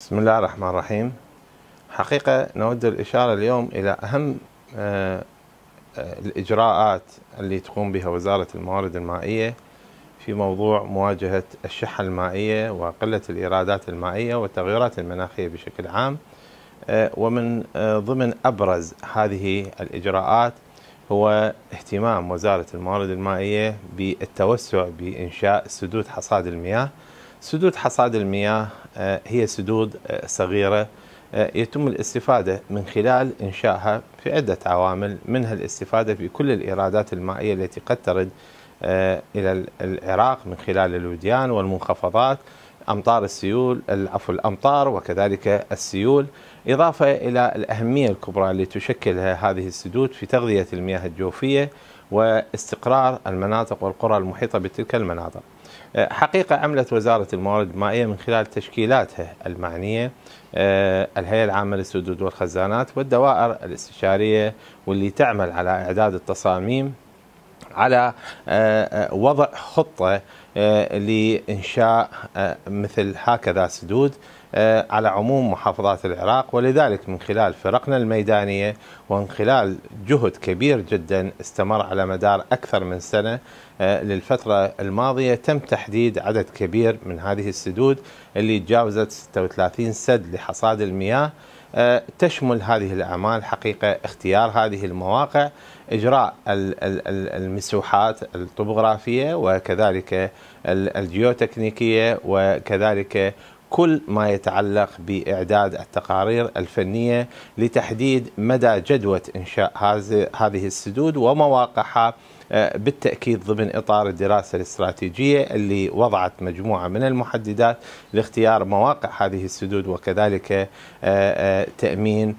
بسم الله الرحمن الرحيم حقيقة نود الإشارة اليوم إلى أهم آه، آه، الإجراءات اللي تقوم بها وزارة الموارد المائية في موضوع مواجهة الشحة المائية وقلة الإيرادات المائية والتغيرات المناخية بشكل عام آه، ومن ضمن أبرز هذه الإجراءات هو اهتمام وزارة الموارد المائية بالتوسع بإنشاء سدود حصاد المياه سدود حصاد المياه آه، هي سدود آه، صغيرة آه، يتم الاستفادة من خلال إنشائها في عدة عوامل منها الاستفادة في كل الإيرادات المائية التي قد ترد إلى العراق من خلال الوديان والمنخفضات أمطار السيول عفوا الأمطار وكذلك السيول إضافة إلى الأهمية الكبرى التي تشكلها هذه السدود في تغذية المياه الجوفية واستقرار المناطق والقرى المحيطة بتلك المناطق أه، حقيقة عملت وزارة الموارد المائية من خلال تشكيلاتها المعنية أه، الهيئة العامة للسدود والخزانات والدوائر الاستشارية واللي تعمل على إعداد التصاميم على آه، آه، وضع خطه آه، لانشاء مثل هكذا سدود على عموم محافظات العراق ولذلك من خلال فرقنا الميدانيه ومن خلال جهد كبير جدا استمر على مدار اكثر من سنه للفتره الماضيه تم تحديد عدد كبير من هذه السدود اللي تجاوزت 36 سد لحصاد المياه آه، تشمل هذه الأعمال حقيقة اختيار هذه المواقع إجراء المسوحات الطبوغرافية وكذلك الجيوتكنيكية وكذلك كل ما يتعلق بإعداد التقارير الفنية لتحديد مدى جدوى إنشاء هذه السدود ومواقعها آه، بالتأكيد ضمن إطار الدراسة الاستراتيجية اللي وضعت مجموعة من المحددات لاختيار مواقع هذه السدود وكذلك آه، آه، تأمين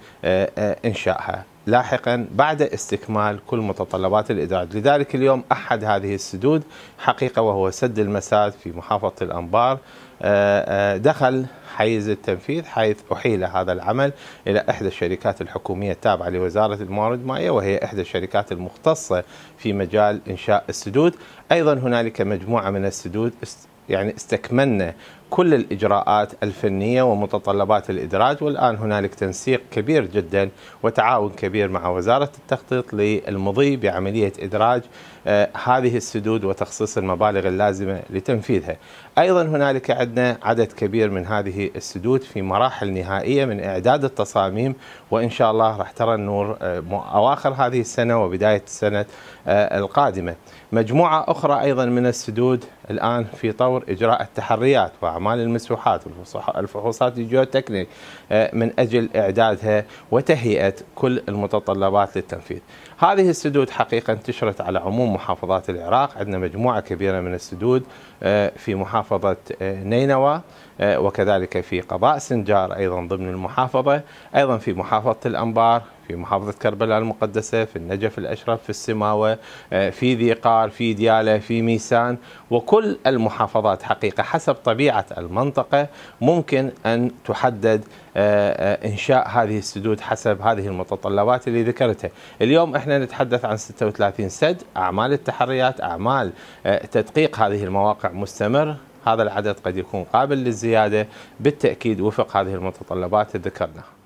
إنشائها لاحقا بعد استكمال كل متطلبات الإدارة لذلك اليوم أحد هذه السدود حقيقة وهو سد المساد في محافظة الأنبار آه، آه، دخل حيز التنفيذ حيث أحيل هذا العمل إلى إحدى الشركات الحكومية التابعة لوزارة الموارد المائية وهي إحدى الشركات المختصة في مجال إنشاء السدود أيضا هنالك مجموعة من السدود يعني استكملنا كل الإجراءات الفنية ومتطلبات الإدراج والآن هنالك تنسيق كبير جدا وتعاون كبير مع وزارة التخطيط للمضي بعملية إدراج آه، هذه السدود وتخصيص المبالغ اللازمة لتنفيذها أيضا هنالك عندنا عدد كبير من هذه السدود في مراحل نهائية من إعداد التصاميم وإن شاء الله راح ترى النور آه، أواخر هذه السنة وبداية السنة آه، القادمة مجموعة أخرى أيضا من السدود الآن في طور إجراء التحريات أعمال المسوحات والفحوصات الجيوتكنيك آه، من أجل إعدادها وتهيئة كل المتطلبات للتنفيذ هذه السدود حقيقة انتشرت على عموم محافظات العراق عندنا مجموعة كبيرة من السدود آه، في محافظة آه، نينوى آه، وكذلك في قضاء سنجار أيضا ضمن المحافظة أيضا في محافظة الأنبار في محافظة كربلاء المقدسة في النجف الأشرف في السماوة آه، في ذي قار في ديالة في ميسان وكل المحافظات حقيقة حسب طبيعة المنطقة ممكن أن تحدد آه، إنشاء هذه السدود حسب هذه المتطلبات اللي ذكرتها اليوم إحنا نتحدث عن 36 سد أعمال التحريات أعمال تدقيق هذه المواقع مستمر هذا العدد قد يكون قابل للزيادة بالتأكيد وفق هذه المتطلبات ذكرناها